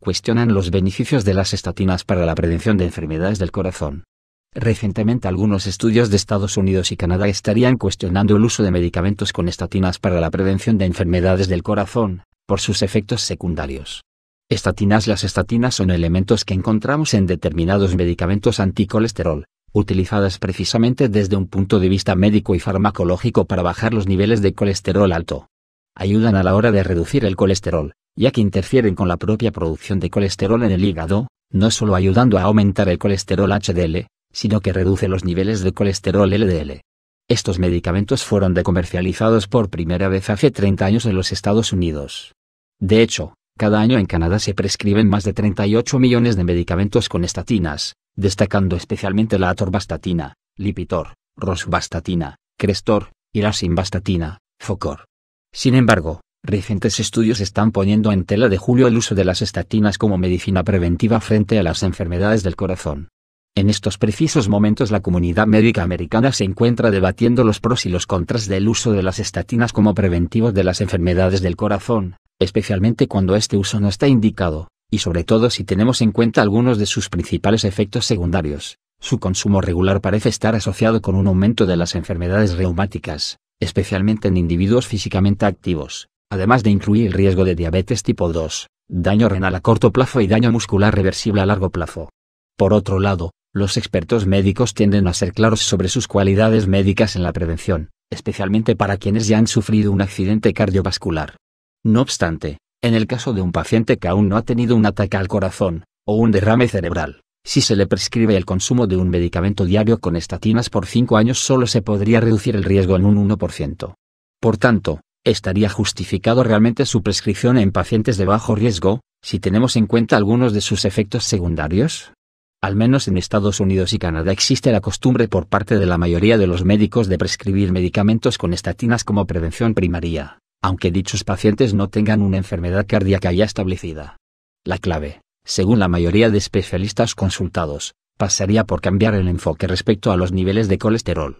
cuestionan los beneficios de las estatinas para la prevención de enfermedades del corazón. Recientemente algunos estudios de Estados Unidos y Canadá estarían cuestionando el uso de medicamentos con estatinas para la prevención de enfermedades del corazón, por sus efectos secundarios. Estatinas Las estatinas son elementos que encontramos en determinados medicamentos anticolesterol, utilizadas precisamente desde un punto de vista médico y farmacológico para bajar los niveles de colesterol alto ayudan a la hora de reducir el colesterol, ya que interfieren con la propia producción de colesterol en el hígado, no solo ayudando a aumentar el colesterol HDL, sino que reduce los niveles de colesterol LDL. Estos medicamentos fueron decomercializados por primera vez hace 30 años en los Estados Unidos. De hecho, cada año en Canadá se prescriben más de 38 millones de medicamentos con estatinas, destacando especialmente la atorvastatina, Lipitor, Rosvastatina, Crestor y la Focor. Sin embargo, recientes estudios están poniendo en tela de julio el uso de las estatinas como medicina preventiva frente a las enfermedades del corazón. En estos precisos momentos la comunidad médica americana se encuentra debatiendo los pros y los contras del uso de las estatinas como preventivos de las enfermedades del corazón, especialmente cuando este uso no está indicado, y sobre todo si tenemos en cuenta algunos de sus principales efectos secundarios. Su consumo regular parece estar asociado con un aumento de las enfermedades reumáticas, especialmente en individuos físicamente activos, además de incluir riesgo de diabetes tipo 2, daño renal a corto plazo y daño muscular reversible a largo plazo. Por otro lado, los expertos médicos tienden a ser claros sobre sus cualidades médicas en la prevención, especialmente para quienes ya han sufrido un accidente cardiovascular. No obstante, en el caso de un paciente que aún no ha tenido un ataque al corazón, o un derrame cerebral, si se le prescribe el consumo de un medicamento diario con estatinas por 5 años solo se podría reducir el riesgo en un 1%. Por tanto, estaría justificado realmente su prescripción en pacientes de bajo riesgo, si tenemos en cuenta algunos de sus efectos secundarios. Al menos en Estados Unidos y Canadá existe la costumbre por parte de la mayoría de los médicos de prescribir medicamentos con estatinas como prevención primaria, aunque dichos pacientes no tengan una enfermedad cardíaca ya establecida. La clave según la mayoría de especialistas consultados, pasaría por cambiar el enfoque respecto a los niveles de colesterol